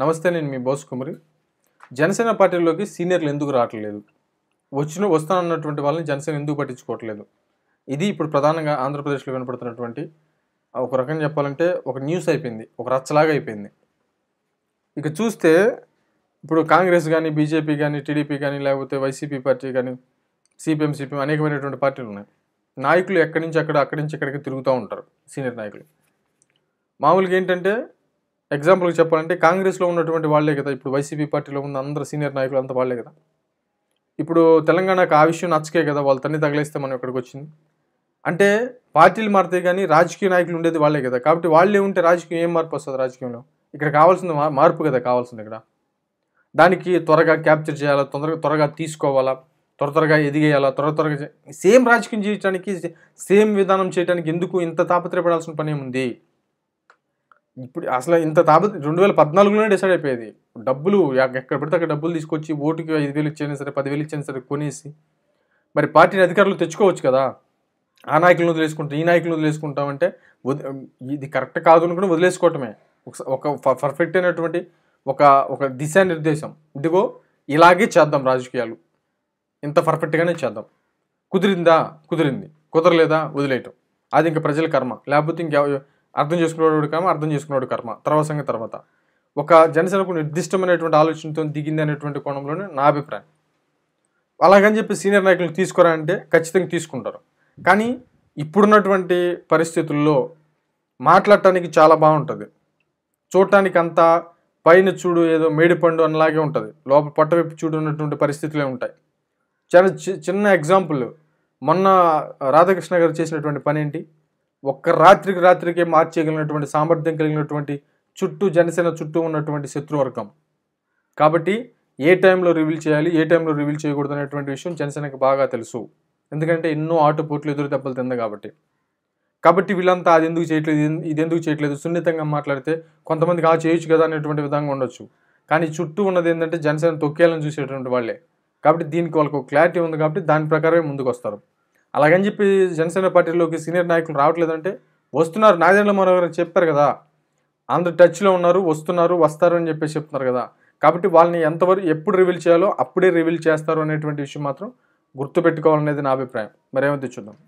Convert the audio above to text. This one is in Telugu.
నమస్తే నేను మీ బోస్ కుమరి జనసేన పార్టీలోకి సీనియర్లు ఎందుకు రావట్లేదు వచ్చిన వస్తానన్నటువంటి వాళ్ళని జనసేన ఎందుకు పట్టించుకోవట్లేదు ఇది ఇప్పుడు ప్రధానంగా ఆంధ్రప్రదేశ్లో వినపడుతున్నటువంటి ఒక రకంగా చెప్పాలంటే ఒక న్యూస్ అయిపోయింది ఒక రచ్చలాగా అయిపోయింది ఇక చూస్తే ఇప్పుడు కాంగ్రెస్ కానీ బీజేపీ కానీ టీడీపీ కానీ లేకపోతే వైసీపీ పార్టీ కానీ సిపిఎం సిపిఎం అనేకమైనటువంటి పార్టీలు ఉన్నాయి నాయకులు ఎక్కడి నుంచి అక్కడ అక్కడి నుంచి ఎక్కడికి తిరుగుతూ ఉంటారు సీనియర్ నాయకులు మామూలుగా ఏంటంటే ఎగ్జాంపుల్కి చెప్పాలంటే కాంగ్రెస్లో ఉన్నటువంటి వాళ్ళే కదా ఇప్పుడు వైసీపీ పార్టీలో ఉన్న అందరు సీనియర్ నాయకులు అంతా వాళ్ళే కదా ఇప్పుడు తెలంగాణకు ఆ విషయం నచ్చకే కదా వాళ్ళు తన్ని తగిలేస్తే మనం ఇక్కడికి వచ్చింది అంటే పార్టీలు మారితే కానీ రాజకీయ నాయకులు ఉండేది వాళ్ళే కదా కాబట్టి వాళ్ళే ఉంటే రాజకీయం ఏం మార్పు వస్తుంది రాజకీయంలో ఇక్కడ కావాల్సింది మార్పు కదా కావాల్సింది ఇక్కడ దానికి త్వరగా క్యాప్చర్ చేయాలా తొందరగా త్వరగా తీసుకోవాలా త్వర త్వరగా ఎదిగేయాలా త్వర త్వరగా సేమ్ రాజకీయం చేయడానికి సేమ్ విధానం చేయడానికి ఎందుకు ఇంత తాపత్రయపడాల్సిన పని ఏముంది ఇప్పుడు అసలు ఇంత తాబ రెండు వేల పద్నాలుగులోనే డిసైడ్ అయిపోయేది డబ్బులు ఎక్కడ పడితే అక్కడ డబ్బులు తీసుకొచ్చి ఓటుకి ఐదు వేలు ఇచ్చినా సరే పదివేలు ఇచ్చినా సరే కొనేసి మరి పార్టీని అధికారులు తెచ్చుకోవచ్చు కదా ఆ నాయకులను వదిలేసుకుంటాం ఈ నాయకులను వదిలేసుకుంటామంటే ఇది కరెక్ట్ కాదు అనుకుని వదిలేసుకోవటమే ఒక పర్ఫెక్ట్ అయినటువంటి ఒక ఒక దిశానిర్దేశం ఇదిగో ఇలాగే చేద్దాం రాజకీయాలు ఇంత పర్ఫెక్ట్గానే చేద్దాం కుదిరిందా కుదిరింది కుదరలేదా వదిలేయటం అది ఇంకా ప్రజల కర్మ లేకపోతే ఇంకా అర్థం చేసుకునేవాడు కర్మ అర్థం చేసుకున్నవాడు కర్మ తర్వాత సంగతి తర్వాత ఒక జనసేనకు నిర్దిష్టమైనటువంటి ఆలోచనతో దిగింది అనేటువంటి కోణంలోనే నా అభిప్రాయం అలాగని చెప్పి సీనియర్ నాయకులను తీసుకురా అంటే ఖచ్చితంగా తీసుకుంటారు కానీ ఇప్పుడున్నటువంటి పరిస్థితుల్లో మాట్లాడటానికి చాలా బాగుంటుంది చూడటానికి అంతా పైన చూడు ఏదో మేడిపండు అనలాగే ఉంటుంది లోపల పట్టవైపు చూడు ఉన్నటువంటి పరిస్థితులే ఉంటాయి చాలా చిన్న ఎగ్జాంపుల్ మొన్న రాధాకృష్ణ గారు చేసినటువంటి పని ఏంటి ఒక్క రాత్రికి రాత్రికే మార్చేయగలిగినటువంటి సామర్థ్యం కలిగినటువంటి చుట్టూ జనసేన చుట్టూ ఉన్నటువంటి శత్రువర్గం కాబట్టి ఏ టైంలో రివీల్ చేయాలి ఏ టైంలో రివీల్ చేయకూడదు అనేటువంటి విషయం జనసేనకు బాగా తెలుసు ఎందుకంటే ఎన్నో ఆటుపోట్లు ఎదురు దెబ్బలు తింది కాబట్టి కాబట్టి వీళ్ళంతా అది ఎందుకు చేయట్లేదు ఇది ఎందుకు చేయట్లేదు సున్నితంగా మాట్లాడితే కొంతమందికి ఆ చేయొచ్చు కదా అనేటువంటి విధంగా ఉండొచ్చు కానీ చుట్టూ ఉన్నది ఏంటంటే జనసేన తొక్కేయాలని చూసేటువంటి వాళ్ళే కాబట్టి దీనికి వాళ్ళకు క్లారిటీ ఉంది కాబట్టి దాని ప్రకారమే ముందుకు వస్తారు అలాగని చెప్పి జనసేన పార్టీలోకి సీనియర్ నాయకులు రావట్లేదంటే వస్తున్నారు నాగేంద్ర గారు చెప్పారు కదా అందరు టచ్లో ఉన్నారు వస్తున్నారు వస్తారు అని చెప్పేసి చెప్తున్నారు కదా కాబట్టి వాళ్ళని ఎంతవరకు ఎప్పుడు రివీల్ చేయాలో అప్పుడే రివీల్ చేస్తారు అనేటువంటి విషయం మాత్రం గుర్తుపెట్టుకోవాలనేది నా అభిప్రాయం మరేమైతే చూద్దాం